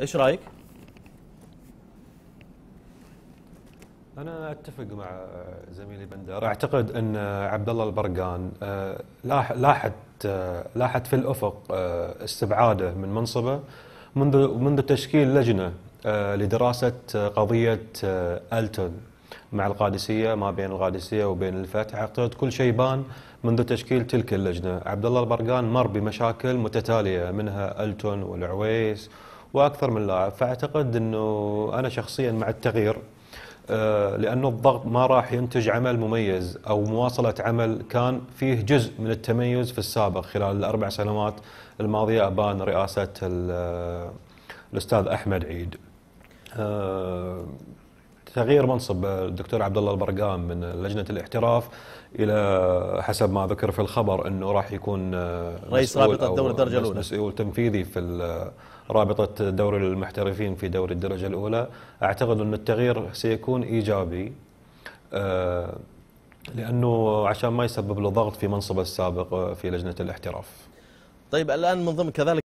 ايش رايك؟ انا اتفق مع زميلي بندر اعتقد ان عبد الله البرقان آه، لاحت آه، لاحت في الافق آه، استبعاده من منصبه منذ منذ تشكيل لجنه لدراسه قضيه التون مع القادسيه ما بين القادسيه وبين الفتح اعتقد كل شيء بان منذ تشكيل تلك اللجنه عبد الله البرقان مر بمشاكل متتاليه منها التون والعويس واكثر من لاعب فاعتقد انه انا شخصيا مع التغيير آه، لانه الضغط ما راح ينتج عمل مميز او مواصله عمل كان فيه جزء من التميز في السابق خلال الاربع سنوات الماضيه ابان رئاسه آه، الاستاذ احمد عيد آه، تغيير منصب آه، الدكتور عبد الله البرقام من لجنه الاحتراف الى حسب ما ذكر في الخبر انه راح يكون آه، رئيس رابطه الدوري الدرجه الاولى مسؤول تنفيذي في آه، رابطه دوري المحترفين في دوري الدرجه الاولى اعتقد ان التغيير سيكون ايجابي لانه عشان ما يسبب له ضغط في منصبه السابق في لجنه الاحتراف طيب الان من ضمن كذلك